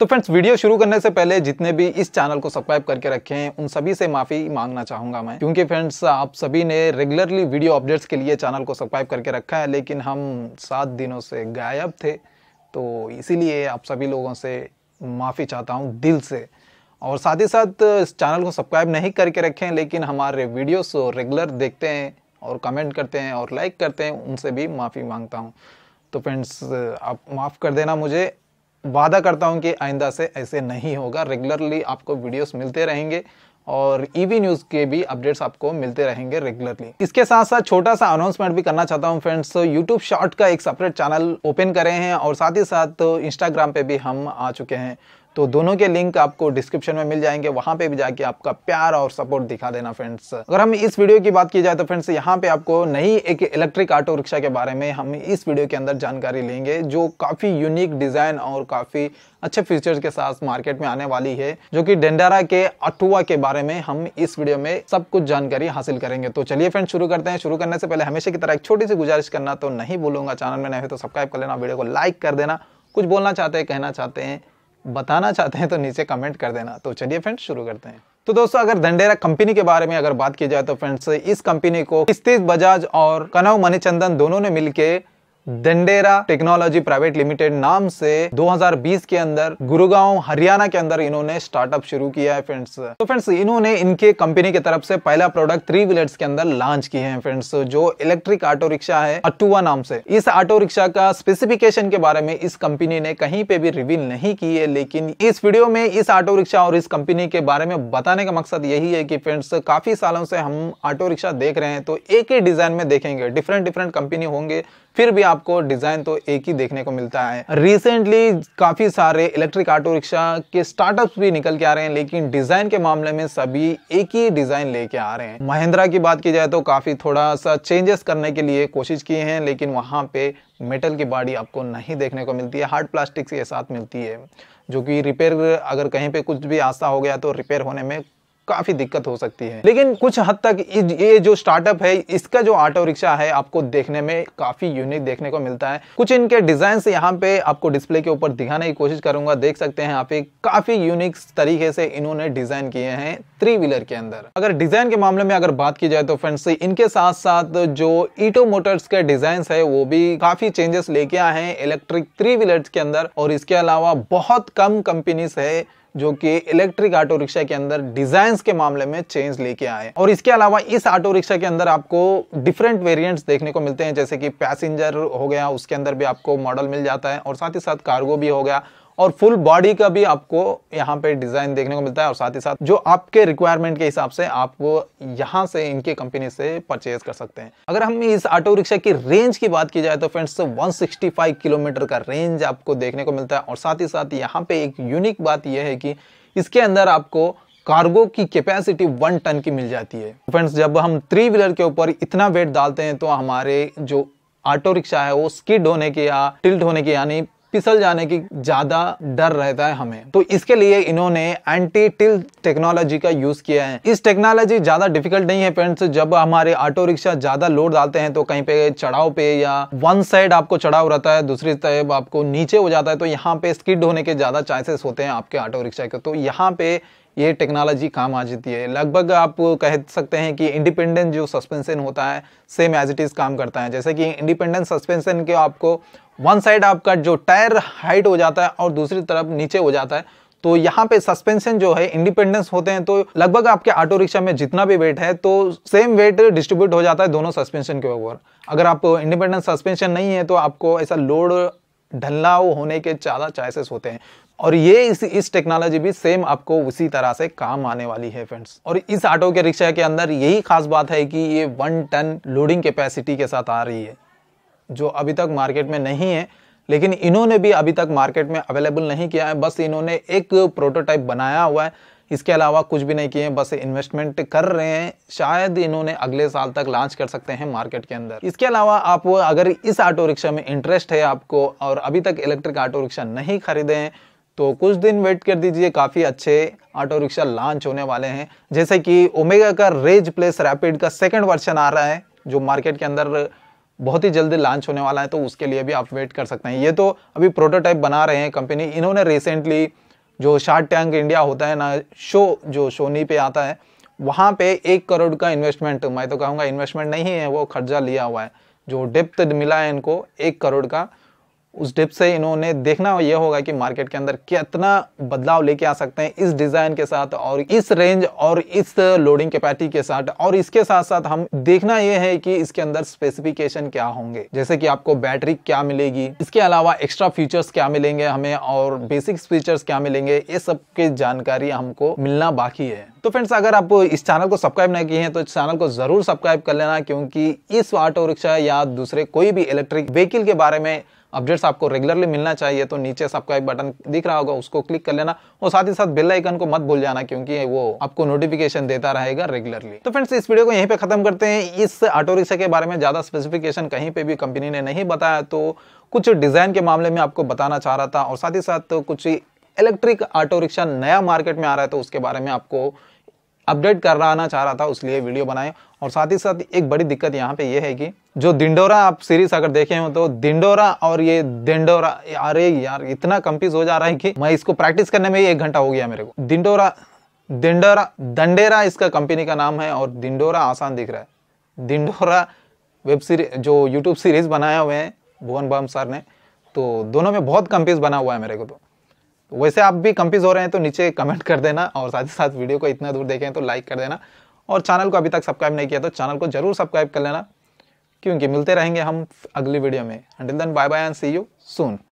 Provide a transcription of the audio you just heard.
तो friends video शुरू करने से पहले जितने भी इस चैनल को सब्सक्राइब करके रखे हैं उन सभी से माफी मांगना चाहूंगा मैं क्योंकि फ्रेंड्स आप सभी ने रेगुलरली वीडियो अपडेट्स के लिए चैनल को सब्सक्राइब करके रखा है लेकिन हम सात दिनों से गायब थे तो इसीलिए आप सभी लोगों से माफ़ी चाहता हूँ दिल से और साथ ही साथ इस चैनल को सब्सक्राइब नहीं करके रखें लेकिन हमारे वीडियोस रेगुलर देखते हैं और कमेंट करते हैं और लाइक करते हैं उनसे भी माफ़ी मांगता हूँ तो फ्रेंड्स आप माफ़ कर देना मुझे वादा करता हूँ कि आइंदा से ऐसे नहीं होगा रेगुलरली आपको वीडियोस मिलते रहेंगे और ईवी e न्यूज़ के भी अपडेट्स आपको मिलते रहेंगे रेगुलरली इसके साथ साथ छोटा सा अनाउंसमेंट भी करना चाहता हूँ फ्रेंड्स यूट्यूब शॉर्ट का एक सेपरेट चैनल ओपन करे हैं और साथ ही साथ इंस्टाग्राम पे भी हम आ चुके हैं तो दोनों के लिंक आपको डिस्क्रिप्शन में मिल जाएंगे वहां पे भी जाके आपका प्यार और सपोर्ट दिखा देना फ्रेंड्स अगर हम इस वीडियो की बात की जाए तो फ्रेंड्स यहाँ पे आपको नई एक इलेक्ट्रिक ऑटो रिक्शा के बारे में हम इस वीडियो के अंदर जानकारी लेंगे जो काफी यूनिक डिजाइन और काफी अच्छे फीचर्स के साथ मार्केट में आने वाली है जो कि डेंडारा के अटुआ के बारे में हम इस वीडियो में सब कुछ जानकारी हासिल करेंगे तो चलिए फ्रेंड्स शुरू करते हैं शुरू करने से पहले हमेशा की तरह एक छोटी सी गुजारिश करना तो नहीं बोलूंगा चैनल में नहीं तो सब्सक्राइब कर लेना वीडियो को लाइक कर देना कुछ बोलना चाहते हैं कहना चाहते हैं बताना चाहते हैं तो नीचे कमेंट कर देना तो चलिए फ्रेंड्स शुरू करते हैं तो दोस्तों अगर धंडेरा कंपनी के बारे में अगर बात की जाए तो फ्रेंड्स इस कंपनी को किस्तीज बजाज और कनव मनीचंदन दोनों ने मिलकर दंडेरा टेक्नोलॉजी प्राइवेट लिमिटेड नाम से 2020 के अंदर गुरुगांव हरियाणा के अंदर इन्होंने स्टार्टअप शुरू किया है फ्रेंड्स तो फ्रेंड्स इन्होंने इनके कंपनी की तरफ से पहला प्रोडक्ट थ्री व्हीलर्स के अंदर लॉन्च किए हैं फ्रेंड्स जो इलेक्ट्रिक ऑटो रिक्शा है अटुआ नाम से इस ऑटो रिक्शा का स्पेसिफिकेशन के बारे में इस कंपनी ने कहीं पे भी रिविल नहीं की है लेकिन इस वीडियो में इस ऑटो रिक्शा और इस कंपनी के बारे में बताने का मकसद यही है कि फ्रेंड्स काफी सालों से हम ऑटो रिक्शा देख रहे हैं तो एक ही डिजाइन में देखेंगे डिफरेंट डिफरेंट कंपनी होंगे फिर भी आपको डिज़ाइन तो एक ही देखने को मिलता है रिसेंटली काफ़ी सारे इलेक्ट्रिक ऑटो रिक्शा के स्टार्टअप भी निकल के आ रहे हैं लेकिन डिज़ाइन के मामले में सभी एक ही डिज़ाइन लेके आ रहे हैं महिंद्रा की बात की जाए तो काफ़ी थोड़ा सा चेंजेस करने के लिए कोशिश किए हैं लेकिन वहां पे मेटल की बॉडी आपको नहीं देखने को मिलती है हार्ड प्लास्टिक के साथ मिलती है जो कि रिपेयर अगर कहीं पे कुछ भी आस्था हो गया तो रिपेयर होने में काफी दिक्कत हो सकती है लेकिन कुछ हद तक ये जो स्टार्टअप है इसका जो ऑटो रिक्शा है आपको देखने में काफी यूनिक देखने को मिलता है कुछ इनके डिजाइन यहाँ पे आपको डिस्प्ले के ऊपर दिखाने की कोशिश करूंगा देख सकते हैं आप एक काफी यूनिक तरीके से इन्होंने डिजाइन किए हैं थ्री व्हीलर के अंदर अगर डिजाइन के मामले में अगर बात की जाए तो फ्रेंड्स इनके साथ साथ जो ईटो मोटर्स के डिजाइन है वो भी काफी चेंजेस लेके आए हैं इलेक्ट्रिक थ्री व्हीलर के अंदर और इसके अलावा बहुत कम कंपनीज है जो कि इलेक्ट्रिक ऑटो रिक्शा के अंदर डिजाइन के मामले में चेंज लेके आए और इसके अलावा इस ऑटो रिक्शा के अंदर आपको डिफरेंट वेरियंट्स देखने को मिलते हैं जैसे कि पैसेंजर हो गया उसके अंदर भी आपको मॉडल मिल जाता है और साथ ही साथ कार्गो भी हो गया और फुल बॉडी का भी आपको यहाँ पे डिजाइन देखने को मिलता है और साथ ही साथ जो आपके रिक्वायरमेंट के हिसाब से आप यहाँ से इनकी कंपनी से परचेज कर सकते हैं अगर हम इस ऑटो रिक्शा की रेंज की बात की जाए तो फ्रेंड्स 165 किलोमीटर का रेंज आपको देखने को मिलता है और साथ ही साथ यहाँ पे एक यूनिक बात यह है कि इसके अंदर आपको कार्गो की कैपेसिटी वन टन की मिल जाती है फ्रेंड्स जब हम थ्री व्हीलर के ऊपर इतना वेट डालते हैं तो हमारे जो ऑटो रिक्शा है वो स्किड होने के या टिल्ट होने के यानी फिसल जाने की ज्यादा डर रहता है हमें तो इसके लिए इन्होंने एंटी टिल टेक्नोलॉजी का यूज किया है इस टेक्नोलॉजी ज्यादा डिफिकल्ट नहीं है फ्रेंड्स जब हमारे ऑटो रिक्शा ज्यादा लोड डालते हैं तो कहीं पे चढ़ाव पे या वन साइड आपको चढ़ाव रहता है दूसरी तरफ आपको नीचे हो जाता है तो यहाँ पे स्किड होने के ज्यादा चांसेस होते हैं आपके ऑटो रिक्शा के तो यहाँ पे ये टेक्नोलॉजी काम आ जाती है लगभग आप कह सकते हैं कि इंडिपेंडेंट जो सस्पेंशन होता है सेम एज इट इज़ काम करता है जैसे कि इंडिपेंडेंट सस्पेंशन के आपको वन साइड आपका जो टायर हाइट हो जाता है और दूसरी तरफ नीचे हो जाता है तो यहाँ पे सस्पेंशन जो है इंडिपेंडेंस होते हैं तो लगभग आपके ऑटो रिक्शा में जितना भी वेट है तो सेम वेट डिस्ट्रीब्यूट हो जाता है दोनों सस्पेंशन के ऊपर अगर आप इंडिपेंडेंट सस्पेंशन नहीं है तो आपको ऐसा लोड ढल्ला होने के ज़्यादा चांसेस होते हैं और ये इस इस टेक्नोलॉजी भी सेम आपको उसी तरह से काम आने वाली है फ्रेंड्स और इस ऑटो के रिक्शा के अंदर यही खास बात है कि ये वन टन लोडिंग कैपेसिटी के साथ आ रही है जो अभी तक मार्केट में नहीं है लेकिन इन्होंने भी अभी तक मार्केट में अवेलेबल नहीं किया है बस इन्होंने एक प्रोटोटाइप बनाया हुआ है इसके अलावा कुछ भी नहीं किए हैं बस इन्वेस्टमेंट कर रहे हैं शायद इन्होंने अगले साल तक लॉन्च कर सकते हैं मार्केट के अंदर इसके अलावा आप अगर इस ऑटो रिक्शा में इंटरेस्ट है आपको और अभी तक इलेक्ट्रिक ऑटो रिक्शा नहीं खरीदे हैं तो कुछ दिन वेट कर दीजिए काफ़ी अच्छे ऑटो रिक्शा लॉन्च होने वाले हैं जैसे कि ओमेगा का रेज प्लेस रैपिड का सेकंड वर्जन आ रहा है जो मार्केट के अंदर बहुत ही जल्दी लॉन्च होने वाला है तो उसके लिए भी आप वेट कर सकते हैं ये तो अभी प्रोटोटाइप बना रहे हैं कंपनी इन्होंने रिसेंटली जो शार्ट टैंक इंडिया होता है ना शो जो सोनी पे आता है वहाँ पे एक करोड़ का इन्वेस्टमेंट मैं तो कहूँगा इन्वेस्टमेंट नहीं है वो खर्चा लिया हुआ है जो डेप्थ मिला है इनको एक करोड़ का उस डिप से इन्होंने देखना यह होगा कि मार्केट के अंदर कितना बदलाव लेके आ सकते हैं इस डिज़ाइन के साथ और इस रेंज और इस लोडिंग कैपेसिटी के साथ और इसके साथ साथ हम देखना यह है कि इसके अंदर स्पेसिफिकेशन क्या होंगे जैसे कि आपको बैटरी क्या मिलेगी इसके अलावा एक्स्ट्रा फीचर्स क्या मिलेंगे हमें और बेसिक फीचर्स क्या मिलेंगे ये सब की जानकारी हमको मिलना बाकी है तो फ्रेंड्स अगर आप इस चैनल को सब्सक्राइब नहीं किए हैं तो इस चैनल को जरूर सब्सक्राइब कर लेना क्योंकि इस ऑटो रिक्शा या दूसरे कोई भी इलेक्ट्रिक व्हीकल के बारे में अपडेट्स आपको रेगुलरली मिलना चाहिए तो नीचे सबका एक बटन दिख रहा होगा उसको क्लिक कर लेना और साथ ही साथ बेल आइकन को मत भूल जाना क्योंकि वो आपको नोटिफिकेशन देता रहेगा रेगुलरली तो फ्रेंड्स इस वीडियो को यहीं पे खत्म करते हैं इस ऑटो रिक्शा के बारे में ज्यादा स्पेसिफिकेशन कहीं पे भी कंपनी ने नहीं बताया तो कुछ डिजाइन के मामले में आपको बताना चाह रहा था और साथ ही साथ कुछ इलेक्ट्रिक ऑटो रिक्शा नया मार्केट में आ रहा है तो उसके बारे में आपको अपडेट कराना चाह रहा था उसलिए वीडियो बनाए और साथ ही साथ एक बड़ी दिक्कत यहाँ पे ये है कि जो दिंडोरा आप सीरीज अगर देखे हो तो दिंडोरा और ये दिंडोरा अरे यार इतना कंफ्यूज हो जा रहा है कि मैं इसको प्रैक्टिस करने में ही एक घंटा हो गया मेरे को दिंडोरा दिंडोरा दंडेरा इसका कंपनी का नाम है और दिंडोरा आसान दिख रहा है दिंडोरा वेब सीरीज जो यूट्यूब सीरीज बनाए हुए हैं भुवन बम सर ने तो दोनों में बहुत कंफ्यूज बना हुआ है मेरे को तो वैसे आप भी कंफ्यूज हो रहे हैं तो नीचे कमेंट कर देना और साथ ही साथ वीडियो को इतना दूर देखें तो लाइक कर देना और चैनल को अभी तक सब्सक्राइब नहीं किया तो चैनल को जरूर सब्सक्राइब कर लेना क्योंकि मिलते रहेंगे हम अगली वीडियो में until then bye bye and see you soon